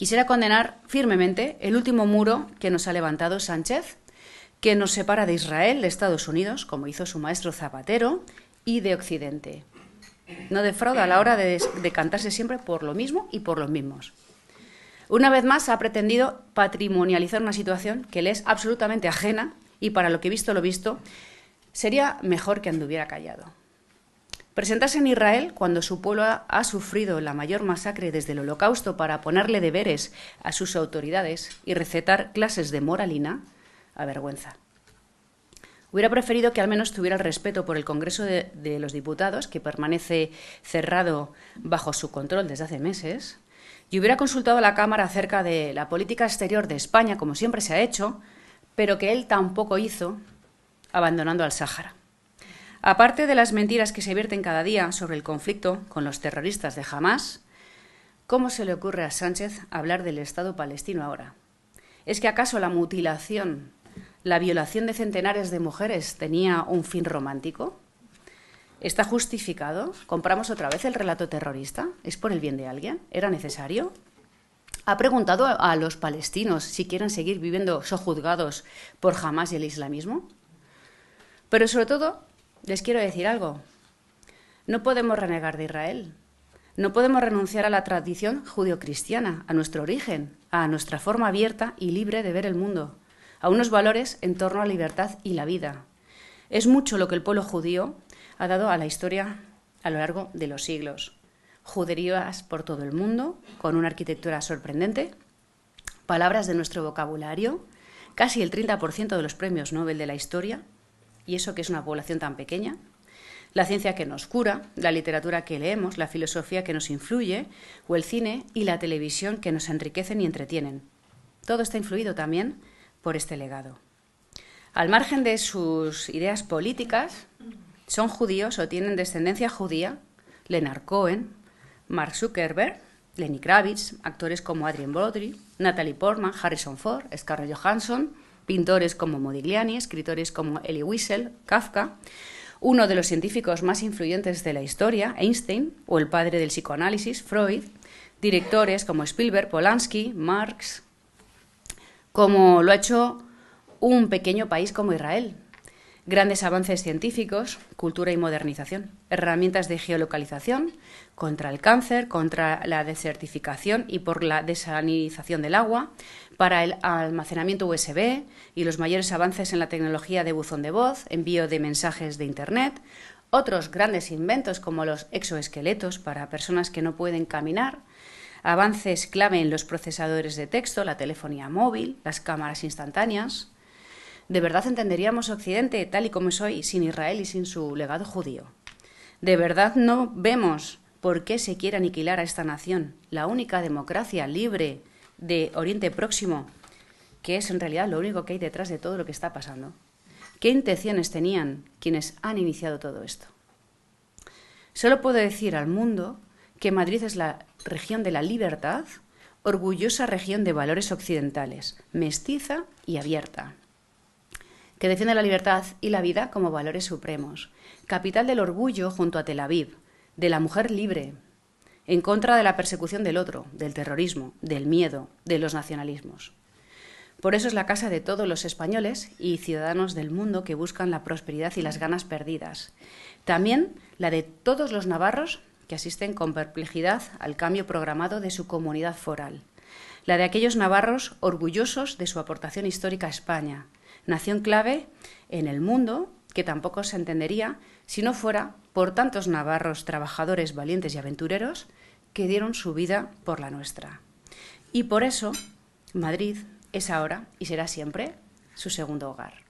Quisiera condenar firmemente el último muro que nos ha levantado Sánchez, que nos separa de Israel, de Estados Unidos, como hizo su maestro Zapatero, y de Occidente. No defrauda a la hora de decantarse siempre por lo mismo y por los mismos. Una vez más ha pretendido patrimonializar una situación que le es absolutamente ajena y para lo que he visto lo visto, sería mejor que anduviera callado. Presentarse en Israel cuando su pueblo ha, sufrido la mayor masacre desde el holocausto para ponerle deberes a sus autoridades y recetar clases de moralina, avergüenza. Hubiera preferido que al menos tuviera el respeto por el Congreso de, de, los Diputados, que permanece cerrado bajo su control desde hace meses, y hubiera consultado a la Cámara acerca de la política exterior de España, como siempre se ha hecho, pero que él tampoco hizo, abandonando al Sáhara. Aparte de las mentiras que se vierten cada día sobre el conflicto con los terroristas de Hamas, ¿cómo se le ocurre a Sánchez hablar del Estado palestino ahora? ¿Es que acaso la mutilación, la violación de centenares de mujeres tenía un fin romántico? ¿Está justificado? ¿Compramos otra vez el relato terrorista? ¿Es por el bien de alguien? ¿Era necesario? ha preguntado a los palestinos si quieren seguir viviendo sojuzgados por Hamas y el islamismo. Pero sobre todo, les quiero decir algo. No podemos renegar de Israel. No podemos renunciar a la tradición judio-cristiana, a nuestro origen, a nuestra forma abierta y libre de ver el mundo, a unos valores en torno a la libertad y la vida. Es mucho lo que el pueblo judío ha dado a la historia a lo largo de los siglos. Juderías por todo el mundo, con una arquitectura sorprendente, palabras de nuestro vocabulario, casi el 30% de los premios Nobel de la historia, y eso que es una población tan pequeña, la ciencia que nos cura, la literatura que leemos, la filosofía que nos influye, o el cine y la televisión que nos enriquecen y entretienen. Todo está influido también por este legado. Al margen de sus ideas políticas, son judíos o tienen descendencia judía Lenar Cohen, Mark Zuckerberg, Lenny Kravitz, actores como Adrian Brody, Natalie Portman, Harrison Ford, Scarlett Johansson, pintores como Modigliani, escritores como Elie Wiesel, Kafka, uno de los científicos más influyentes de la historia, Einstein, o el padre del psicoanálisis, Freud, directores como Spielberg, Polanski, Marx, como lo ha hecho un pequeño país como Israel, grandes avances científicos, cultura y modernización, herramientas de geolocalización contra el cáncer, contra la desertificación y por la desalinización del agua, para el almacenamiento USB y los mayores avances en la tecnología de buzón de voz, envío de mensajes de Internet, otros grandes inventos como los exoesqueletos para personas que no pueden caminar, avances clave en los procesadores de texto, la telefonía móvil, las cámaras instantáneas, ¿De verdad entenderíamos Occidente tal y como es hoy, sin Israel y sin su legado judío? ¿De verdad no vemos por qué se quiere aniquilar a esta nación, la única democracia libre de Oriente Próximo, que es en realidad lo único que hay detrás de todo lo que está pasando? ¿Qué intenciones tenían quienes han iniciado todo esto? Solo puedo decir al mundo que Madrid es la región de la libertad, orgullosa región de valores occidentales, mestiza y abierta que defiende la libertad y la vida como valores supremos. Capital del orgullo junto a Tel Aviv, de la mujer libre, en contra de la persecución del otro, del terrorismo, del miedo, de los nacionalismos. Por eso es la casa de todos los españoles y ciudadanos del mundo que buscan la prosperidad y las ganas perdidas. También la de todos los navarros que asisten con perplejidad al cambio programado de su comunidad foral. La de aquellos navarros orgullosos de su aportación histórica a España, nación clave en el mundo que tampoco se entendería si no fuera por tantos navarros, trabajadores, valientes y aventureros que dieron su vida por la nuestra. Y por eso Madrid es ahora y será siempre su segundo hogar.